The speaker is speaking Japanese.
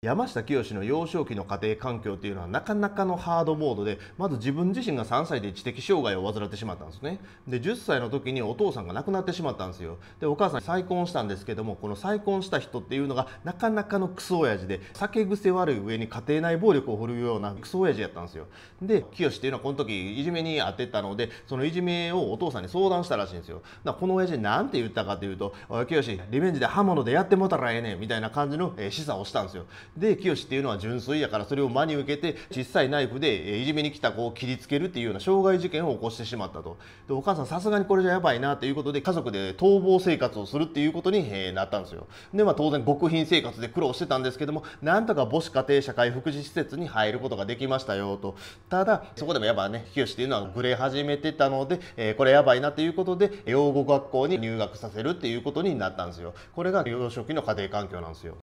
山下清の幼少期の家庭環境っていうのはなかなかのハードモードでまず自分自身が3歳で知的障害を患ってしまったんですねで10歳の時にお父さんが亡くなってしまったんですよでお母さん再婚したんですけどもこの再婚した人っていうのがなかなかのクソ親父で酒癖悪い上に家庭内暴力を振るうようなクソ親父やったんですよで清っていうのはこの時いじめに当てたのでそのいじめをお父さんに相談したらしいんですよだこの親父なんて言ったかというと「おい清リベンジで刃物でやってもたらええねん」みたいな感じの示唆をしたんですよで清っていうのは純粋やからそれを真に受けて小さいナイフでいじめに来た子を切りつけるっていうような傷害事件を起こしてしまったとでお母さんさすがにこれじゃやばいなということで家族で逃亡生活をするっていうことに、えなったんですよでまあ当然極貧生活で苦労してたんですけどもなんとか母子家庭社会福祉施設に入ることができましたよとただそこでもやっぱね清っていうのはグレ始めてたので、えこれやばいなということで養護学校に入学させるっていうことになったんですよこれが幼少期の家庭環境なんですよ